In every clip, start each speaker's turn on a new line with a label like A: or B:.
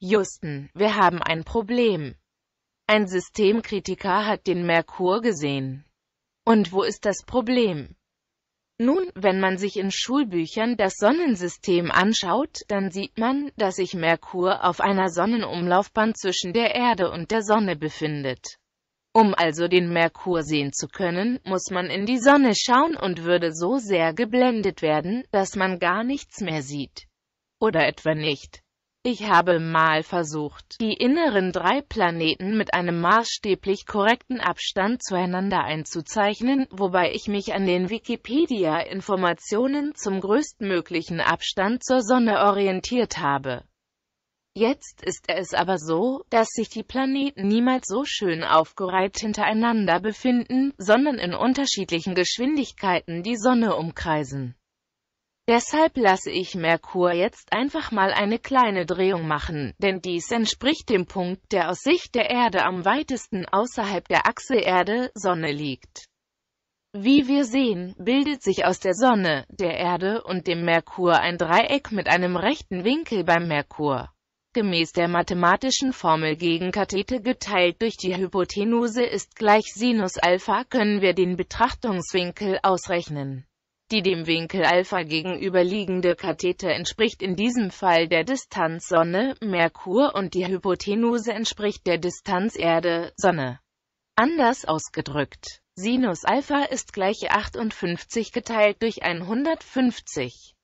A: Justen, wir haben ein Problem. Ein Systemkritiker hat den Merkur gesehen. Und wo ist das Problem? Nun, wenn man sich in Schulbüchern das Sonnensystem anschaut, dann sieht man, dass sich Merkur auf einer Sonnenumlaufbahn zwischen der Erde und der Sonne befindet. Um also den Merkur sehen zu können, muss man in die Sonne schauen und würde so sehr geblendet werden, dass man gar nichts mehr sieht. Oder etwa nicht. Ich habe mal versucht, die inneren drei Planeten mit einem maßstäblich korrekten Abstand zueinander einzuzeichnen, wobei ich mich an den Wikipedia-Informationen zum größtmöglichen Abstand zur Sonne orientiert habe. Jetzt ist es aber so, dass sich die Planeten niemals so schön aufgereiht hintereinander befinden, sondern in unterschiedlichen Geschwindigkeiten die Sonne umkreisen. Deshalb lasse ich Merkur jetzt einfach mal eine kleine Drehung machen, denn dies entspricht dem Punkt, der aus Sicht der Erde am weitesten außerhalb der Achse Erde-Sonne liegt. Wie wir sehen, bildet sich aus der Sonne, der Erde und dem Merkur ein Dreieck mit einem rechten Winkel beim Merkur. Gemäß der mathematischen Formel Gegenkathete geteilt durch die Hypotenuse ist gleich Sinus Alpha können wir den Betrachtungswinkel ausrechnen. Die dem Winkel Alpha gegenüberliegende Katheter entspricht in diesem Fall der Distanz Sonne, Merkur und die Hypotenuse entspricht der Distanz Erde, Sonne. Anders ausgedrückt, Sinus Alpha ist gleich 58 geteilt durch 150.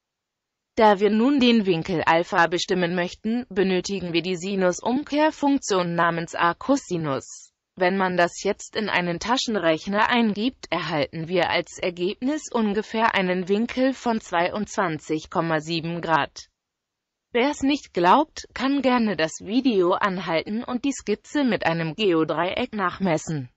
A: Da wir nun den Winkel Alpha bestimmen möchten, benötigen wir die Sinusumkehrfunktion namens Arcosinus. Wenn man das jetzt in einen Taschenrechner eingibt, erhalten wir als Ergebnis ungefähr einen Winkel von 22,7 Grad. Wer's nicht glaubt, kann gerne das Video anhalten und die Skizze mit einem Geodreieck nachmessen.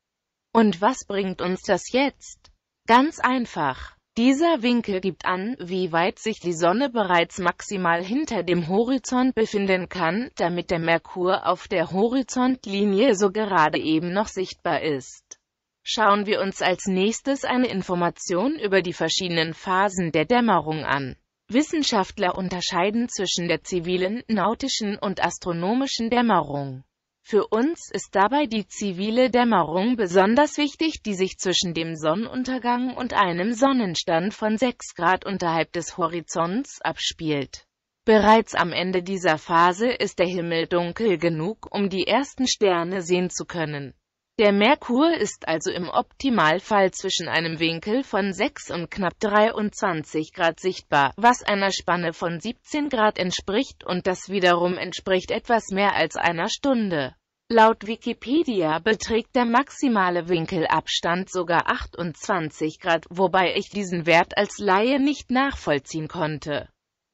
A: Und was bringt uns das jetzt? Ganz einfach. Dieser Winkel gibt an, wie weit sich die Sonne bereits maximal hinter dem Horizont befinden kann, damit der Merkur auf der Horizontlinie so gerade eben noch sichtbar ist. Schauen wir uns als nächstes eine Information über die verschiedenen Phasen der Dämmerung an. Wissenschaftler unterscheiden zwischen der zivilen, nautischen und astronomischen Dämmerung. Für uns ist dabei die zivile Dämmerung besonders wichtig, die sich zwischen dem Sonnenuntergang und einem Sonnenstand von 6 Grad unterhalb des Horizonts abspielt. Bereits am Ende dieser Phase ist der Himmel dunkel genug, um die ersten Sterne sehen zu können. Der Merkur ist also im Optimalfall zwischen einem Winkel von 6 und knapp 23 Grad sichtbar, was einer Spanne von 17 Grad entspricht und das wiederum entspricht etwas mehr als einer Stunde. Laut Wikipedia beträgt der maximale Winkelabstand sogar 28 Grad, wobei ich diesen Wert als Laie nicht nachvollziehen konnte.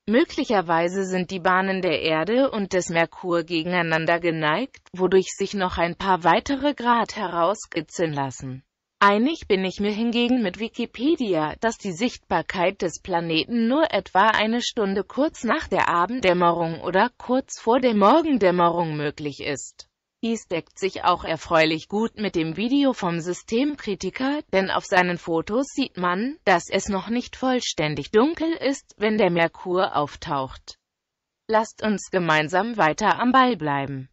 A: Möglicherweise sind die Bahnen der Erde und des Merkur gegeneinander geneigt, wodurch sich noch ein paar weitere Grad herauskitzeln lassen. Einig bin ich mir hingegen mit Wikipedia, dass die Sichtbarkeit des Planeten nur etwa eine Stunde kurz nach der Abenddämmerung oder kurz vor der Morgendämmerung möglich ist. Dies deckt sich auch erfreulich gut mit dem Video vom Systemkritiker, denn auf seinen Fotos sieht man, dass es noch nicht vollständig dunkel ist, wenn der Merkur auftaucht. Lasst uns gemeinsam weiter am Ball bleiben.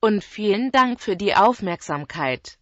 A: Und vielen Dank für die Aufmerksamkeit.